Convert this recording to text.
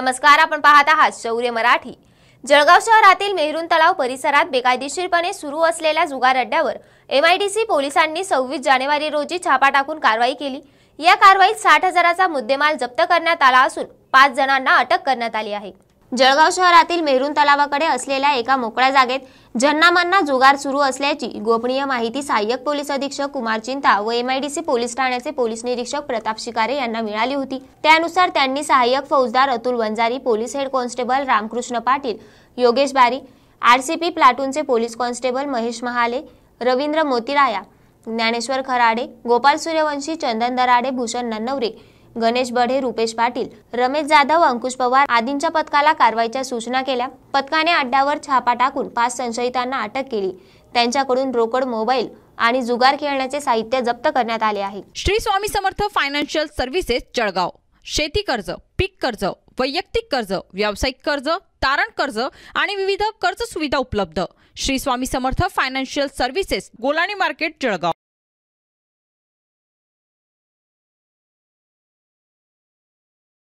नमस्कार आपण पाहत आहात शौर्य मराठी जळगाव शहरातील मेहरून तलाव परिसरात बेकायदेशीरपणे सुरू असलेल्या जुगार अड्ड्यावर एमआयडीसी पोलिसांनी सव्वीस जानेवारी रोजी छापा टाकून कारवाई केली या कारवाईत साठ हजाराचा मुद्देमाल जप्त करण्यात आला असून पाच जणांना अटक करण्यात आली आहे जळगाव शहरातील मेहरून तलावाकडे असलेल्या एका मोकळ्या जागेत जन्नामांना जुगार सुरू असल्याची गोपनीय माहिती सहाय्यक पोलीस अधीक्षक कुमार चिंता व सी पोलीस ठाण्याचे पोलीस निरीक्षक प्रताप शिकारे यांना मिळाली होती त्यानुसार त्यांनी सहाय्यक फौजदार Atul Vanjari police head constable Ramkrishna Patil Yogesh Bari RCP प्लाटूनचे पोलीस कॉन्स्टेबल महेश महाले रवींद्र मोतीराया ज्ञानेश्वर खराडे गोपाल सूर्यवंशी चंदन दराडे भूषण नन्नवरे गणेश बढे रुपेश पाटील रमेश जाधव अंकुश पवार आदींच्या पथकाला कारवाईच्या सूचना केल्या पथकाने अड्ड्यावर छापा टाकून पाच संशयितांना अटक केली त्यांच्याकडून रोकड मोबाईल आणि जुगार खेळण्याचे साहित्य जप्त करण्यात आले आहे श्री स्वामी समर्थ फायनान्शियल सर्व्हिसेस जळगाव शेती कर्ज पीक कर्ज वैयक्तिक कर्ज व्यावसायिक कर्ज तारण कर्ज आणि विविध कर्ज सुविधा उपलब्ध Shri Swami Samarth financial services Golani market Jalgaon